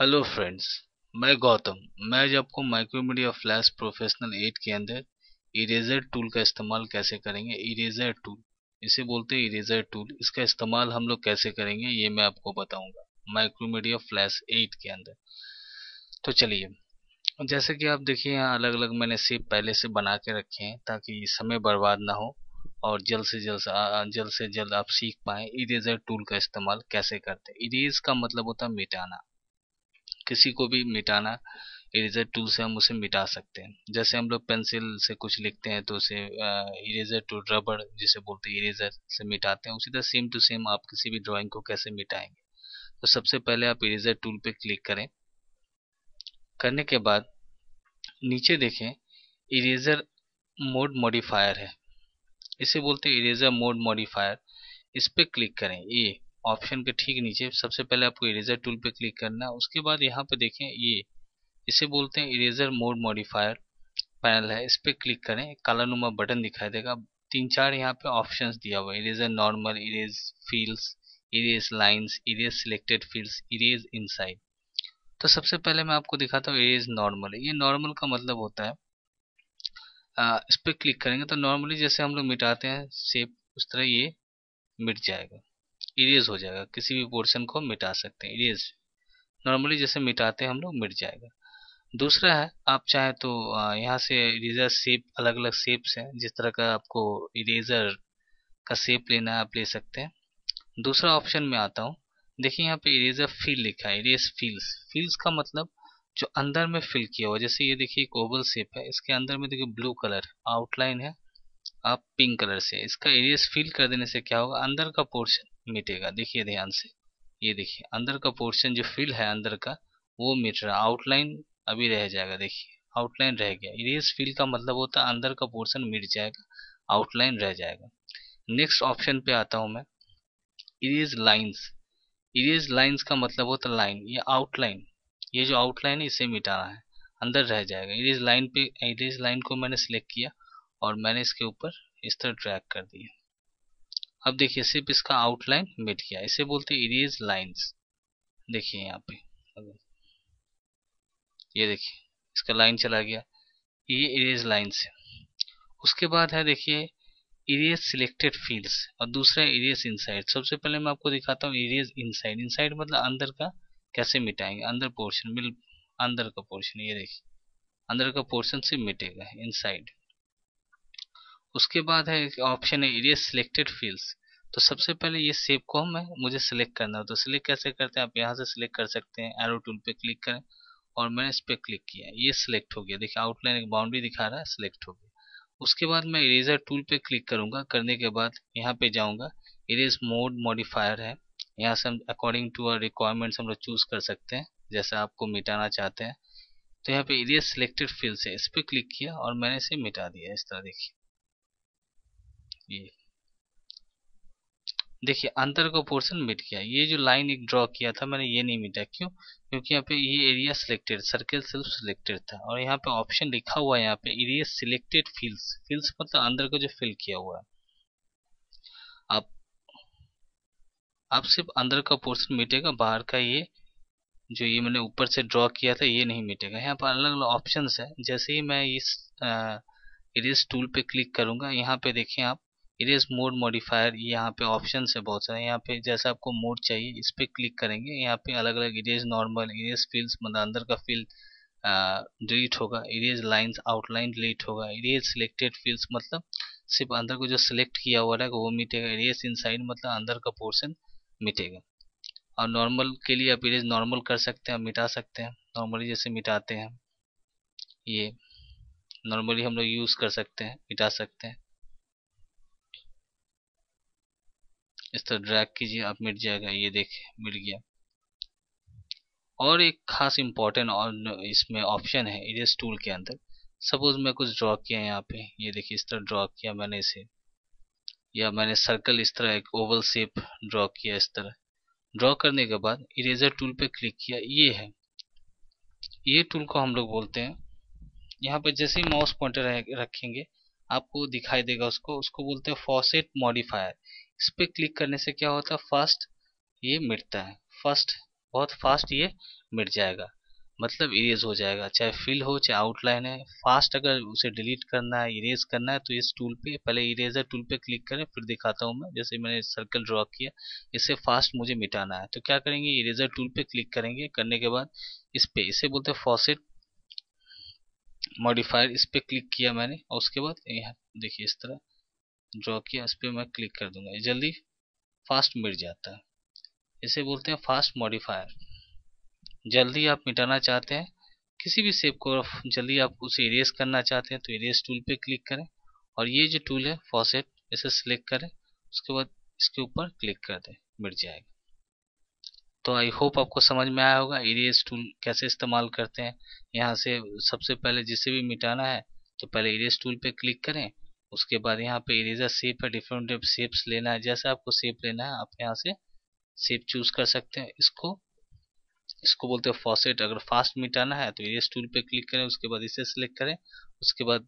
hello friends मैं गौतम मैं आज आपको माइक्रोमीडिया फ्लैश प्रोफेशनल एट के अंदर इरेजर टूल का इस्तेमाल कैसे करेंगे इरेजर टूल इसे बोलते हैं इरेजर टूल इसका इस्तेमाल हम लोग कैसे करेंगे ये मैं आपको बताऊंगा माइक्रोमीडिया फ्लैश एट के अंदर तो चलिए जैसे कि आप देखिए यहाँ अलग अलग मैंने सेब पहले से बना के रखे हैं ताकि समय बर्बाद ना हो और जल्द से जल्द जल्द से जल्द आप सीख पाएं इरेजर टूल का इस्तेमाल कैसे करते हैं इरेज का मतलब होता है मिटाना किसी को भी मिटाना इरेजर टूल से हम उसे मिटा सकते हैं जैसे हम लोग पेंसिल से कुछ लिखते हैं तो उसे इरेजर टूल रबड़ जिसे बोलते हैं इरेजर से मिटाते हैं उसी तरह सेम टू सेम आप किसी भी ड्राइंग को कैसे मिटाएंगे तो सबसे पहले आप इरेजर टूल पे क्लिक करें करने के बाद नीचे देखें इरेजर मोड मॉडिफायर है इसे बोलते हैं इरेजर मोड मॉडिफायर इस पर क्लिक करें ये ऑप्शन के ठीक नीचे सबसे पहले आपको इरेजर टूल पे क्लिक करना है उसके बाद यहाँ पे देखें ये इसे बोलते हैं इरेजर मोड मॉडिफायर पैनल है इस पर क्लिक करें काला नुमा बटन दिखाई देगा तीन चार यहाँ पे ऑप्शन दिया हुआ है eraser normal erase fills erase lines erase selected field erase in तो सबसे पहले मैं आपको दिखाता हूँ इरेज नॉर्मल ये नॉर्मल का मतलब होता है आ, इस पर क्लिक करेंगे तो नॉर्मली जैसे हम लोग मिटाते हैं सेप उस तरह ये मिट जाएगा इरेज हो जाएगा किसी भी पोर्शन को मिटा सकते हैं इरेज नॉर्मली जैसे मिटाते हैं हम लोग मिट जाएगा दूसरा है आप चाहे तो यहाँ से इरेजर शेप अलग अलग शेप्स हैं जिस तरह का आपको इरेजर का शेप लेना है आप ले सकते हैं दूसरा ऑप्शन में आता हूँ देखिए यहाँ पे इरेजर फील लिखा है इरेज फील्स फील्स का मतलब जो अंदर में फिल किया हुआ जैसे ये देखिए एक ओवल शेप है इसके अंदर में देखिए ब्लू कलर आउटलाइन है आप पिंक कलर से इसका इरेज फिल कर देने से क्या होगा अंदर का पोर्शन मिटेगा देखिए ध्यान से ये देखिए अंदर का पोर्शन जो फिल है अंदर का वो मिट रहा आउटलाइन अभी रह जाएगा देखिए आउटलाइन रह गया इरेज फिल का मतलब होता है अंदर का पोर्शन मिट जाएगा आउटलाइन रह जाएगा नेक्स्ट ऑप्शन पे आता हूँ मैं इरेज लाइन्स इरेज लाइन्स का मतलब होता है लाइन ये आउटलाइन ये जो आउटलाइन है इसे मिटाना है अंदर रह जाएगा इरेज लाइन पे इरेज लाइन को मैंने सिलेक्ट किया और मैंने इसके ऊपर इस तरह ड्रैग कर दिया अब देखिए सिर्फ इसका आउटलाइन मिट गया इसे बोलते हैं इरेज लाइंस देखिए यहाँ पे ये देखिए इसका लाइन चला गया ये इरेज लाइंस है उसके बाद है देखिए इरेज सिलेक्टेड फील्ड्स और दूसरा इरेज इनसाइड सबसे पहले मैं आपको दिखाता हूँ इरेज इनसाइड इनसाइड मतलब अंदर का कैसे मिटाएंगे अंदर पोर्शन मिल अंदर का पोर्शन ये देखिए अंदर का पोर्शन से मिटेगा इनसाइड उसके बाद है ऑप्शन है एरिया सिलेक्टेड फील्ड्स तो सबसे पहले ये सेब को हमें मुझे सिलेक्ट करना है तो सिलेक्ट कैसे करते हैं आप यहाँ से सिलेक्ट कर सकते हैं एरो टूल पे क्लिक करें और मैंने इस पर क्लिक किया ये सिलेक्ट हो गया देखिए आउटलाइन एक बाउंड्री दिखा रहा है सिलेक्ट हो गया उसके बाद मैं इरेजर टूल पे क्लिक करूँगा करने के बाद यहाँ पे जाऊँगा इरेज मोड मॉडिफायर है यहाँ से हम अकॉर्डिंग टू आर रिक्वायरमेंट्स हम लोग चूज़ कर सकते हैं जैसे आपको मिटाना चाहते हैं तो यहाँ पे एरिया सिलेक्टेड फील्ड है इस पर क्लिक किया और मैंने इसे मिटा दिया इस तरह देखिए ये देखिए अंतर का पोर्शन मिट गया ये जो लाइन एक ड्रॉ किया था मैंने ये नहीं मिटा क्यों क्योंकि यहाँ पे ये area selected circle self selected था और यहाँ पे ऑप्शन लिखा हुआ है यहाँ पे एरिया सिलेक्टेड फील्ड्स फील्ड्स मतलब अंदर को जो फिल किया हुआ है आप आप सिर्फ अंदर का पोर्शन मिटेगा बाहर का ये जो ये मैंने ऊपर से ड्रॉ किया था ये नहीं मिटेगा यहाँ पर अलग अलग ऑप्शन है जैसे ही मैं इस इरेज टूल पे क्लिक करूंगा यहाँ पे देखें आप इरेज मोड मॉडिफायर यहाँ पे ऑप्शन है बहुत सारे यहाँ पे जैसा आपको मोड चाहिए इस पर क्लिक करेंगे यहाँ पे अलग अलग इरेज नॉर्मल इरेज फील्स मतलब अंदर का फील्ड डिलीट होगा इरेज लाइंस आउटलाइन डिलीट होगा इरेज सिलेक्टेड फील्ड्स मतलब सिर्फ अंदर को जो सिलेक्ट किया हुआ रहेगा वो मिटेगा इरेज इनसाइड मतलब अंदर का पोर्सन मिटेगा और नॉर्मल के लिए आप इरेज नॉर्मल कर सकते हैं मिटा सकते हैं नॉर्मली जैसे मिटाते हैं ये नॉर्मली हम लोग यूज़ कर सकते हैं मिटा सकते हैं इस तरह ड्रैग कीजिए आप मिट जाएगा ये देखिए मिट गया और एक खास इम्पोर्टेंट और इसमें ऑप्शन है इरेज टूल के अंदर सपोज मैं कुछ ड्रॉ किया यहाँ पे ये देखिए इस तरह ड्रॉ किया मैंने इसे या मैंने सर्कल इस तरह एक ओवल शेप ड्रॉ किया इस तरह ड्रॉ करने के बाद इरेजर टूल पे क्लिक किया ये है ये टूल को हम लोग बोलते हैं यहाँ पे जैसे ही माउस पॉइंटर रखेंगे आपको दिखाई देगा उसको उसको बोलते हैं फॉसेट मॉडिफायर इस पर क्लिक करने से क्या होता है फास्ट ये मिटता है फास्ट बहुत फास्ट ये मिट जाएगा मतलब इरेज हो जाएगा चाहे फिल हो चाहे आउटलाइन है फास्ट अगर उसे डिलीट करना है इरेज करना है तो इस टूल पे पहले इरेजर टूल पे क्लिक करें फिर दिखाता हूँ मैं जैसे मैंने सर्कल ड्रॉ किया इसे फास्ट मुझे मिटाना है तो क्या करेंगे इरेजर टूल पे क्लिक करेंगे करने के बाद इस पे इसे बोलते हैं फॉसेट मॉडिफायर इस पर क्लिक किया मैंने और उसके बाद यहाँ देखिए इस तरह ड्रॉ किया उस पर मैं क्लिक कर दूंगा ये जल्दी फास्ट मिट जाता है इसे बोलते हैं फास्ट मॉडिफायर जल्दी आप मिटाना चाहते हैं किसी भी सेप को जल्दी आप उसे इरेज करना चाहते हैं तो इरेज टूल पे क्लिक करें और ये जो टूल है फॉसेट इसे सिलेक्ट करें उसके बाद इसके ऊपर क्लिक कर दें मिट जाएगा तो आई होप आपको समझ में आया होगा इरेज टूल कैसे इस्तेमाल करते हैं यहाँ से सबसे पहले जिसे भी मिटाना है तो पहले इरेज टूल पे क्लिक करें उसके बाद यहाँ पे इरेजर शेप है डिफरेंट डिफरेंट शेप्स लेना है जैसा आपको शेप लेना है आप यहाँ से शेप चूज कर सकते हैं इसको इसको बोलते हैं फॉसेट अगर फास्ट मिटाना है तो इरेज टूल पे क्लिक करें उसके बाद इसे सिलेक्ट करें उसके बाद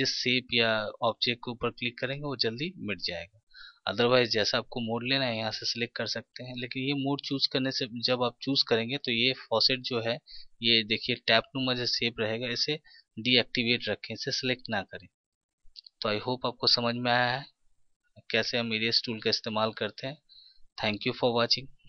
जिस शेप या ऑब्जेक्ट के ऊपर क्लिक करेंगे वो जल्दी मिट जाएगा अदरवाइज जैसा आपको मोड लेना है यहाँ से सिलेक्ट कर सकते हैं लेकिन ये मोड चूज करने से जब आप चूज करेंगे तो ये फॉसेट जो है ये देखिए टैप नुमा जो शेप रहेगा इसे डीएक्टिवेट रखें इसे सिलेक्ट ना करें तो आई होप आपको समझ में आया है कैसे हम इरेज टूल का इस्तेमाल करते हैं थैंक यू फॉर वॉचिंग